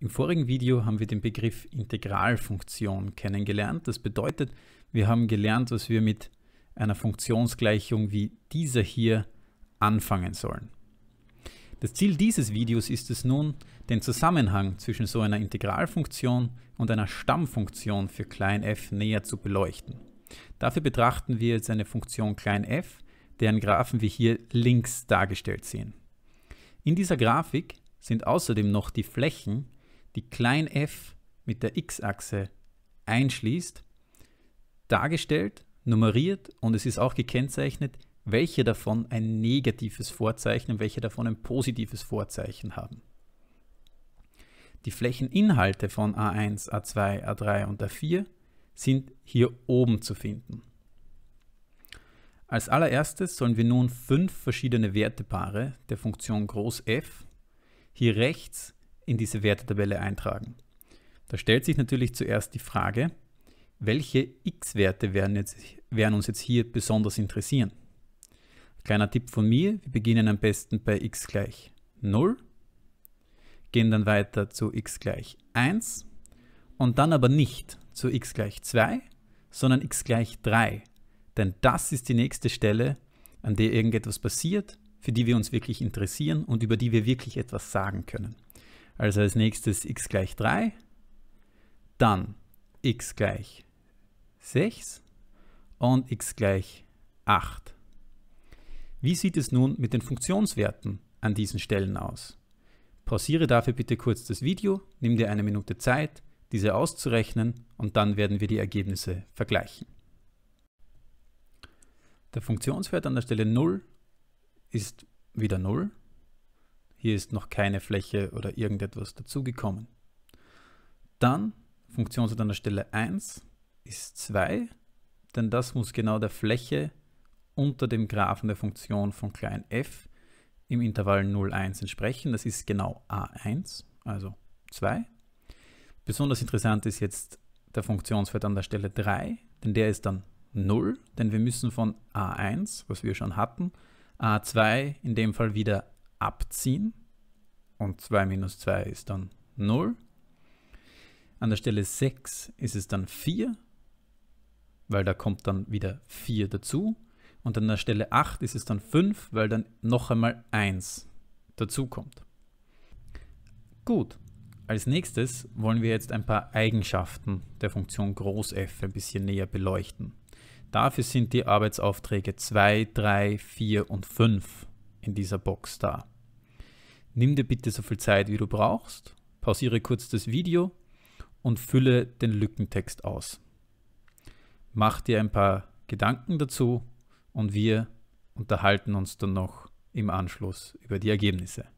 Im vorigen Video haben wir den Begriff Integralfunktion kennengelernt. Das bedeutet, wir haben gelernt, was wir mit einer Funktionsgleichung wie dieser hier anfangen sollen. Das Ziel dieses Videos ist es nun, den Zusammenhang zwischen so einer Integralfunktion und einer Stammfunktion für f näher zu beleuchten. Dafür betrachten wir jetzt eine Funktion f, deren Graphen wir hier links dargestellt sehen. In dieser Grafik sind außerdem noch die Flächen die klein f mit der x-Achse einschließt, dargestellt, nummeriert und es ist auch gekennzeichnet, welche davon ein negatives Vorzeichen und welche davon ein positives Vorzeichen haben. Die Flächeninhalte von A1, A2, A3 und A4 sind hier oben zu finden. Als allererstes sollen wir nun fünf verschiedene Wertepaare der Funktion Groß f hier rechts in diese Wertetabelle eintragen. Da stellt sich natürlich zuerst die Frage, welche x-Werte werden, werden uns jetzt hier besonders interessieren. Kleiner Tipp von mir, wir beginnen am besten bei x gleich 0, gehen dann weiter zu x gleich 1 und dann aber nicht zu x gleich 2, sondern x gleich 3. Denn das ist die nächste Stelle, an der irgendetwas passiert, für die wir uns wirklich interessieren und über die wir wirklich etwas sagen können. Also als nächstes x gleich 3, dann x gleich 6 und x gleich 8. Wie sieht es nun mit den Funktionswerten an diesen Stellen aus? Pausiere dafür bitte kurz das Video, nimm dir eine Minute Zeit, diese auszurechnen und dann werden wir die Ergebnisse vergleichen. Der Funktionswert an der Stelle 0 ist wieder 0 hier ist noch keine Fläche oder irgendetwas dazugekommen. Dann Funktionswert an der Stelle 1 ist 2, denn das muss genau der Fläche unter dem Graphen der Funktion von klein f im Intervall 0, 1 entsprechen. Das ist genau a1, also 2. Besonders interessant ist jetzt der Funktionswert an der Stelle 3, denn der ist dann 0, denn wir müssen von a1, was wir schon hatten, a2 in dem Fall wieder abziehen und 2 minus 2 ist dann 0. An der Stelle 6 ist es dann 4, weil da kommt dann wieder 4 dazu. Und an der Stelle 8 ist es dann 5, weil dann noch einmal 1 dazukommt. Gut, als nächstes wollen wir jetzt ein paar Eigenschaften der Funktion Groß-F ein bisschen näher beleuchten. Dafür sind die Arbeitsaufträge 2, 3, 4 und 5 in dieser Box da. Nimm dir bitte so viel Zeit, wie du brauchst, pausiere kurz das Video und fülle den Lückentext aus. Mach dir ein paar Gedanken dazu und wir unterhalten uns dann noch im Anschluss über die Ergebnisse.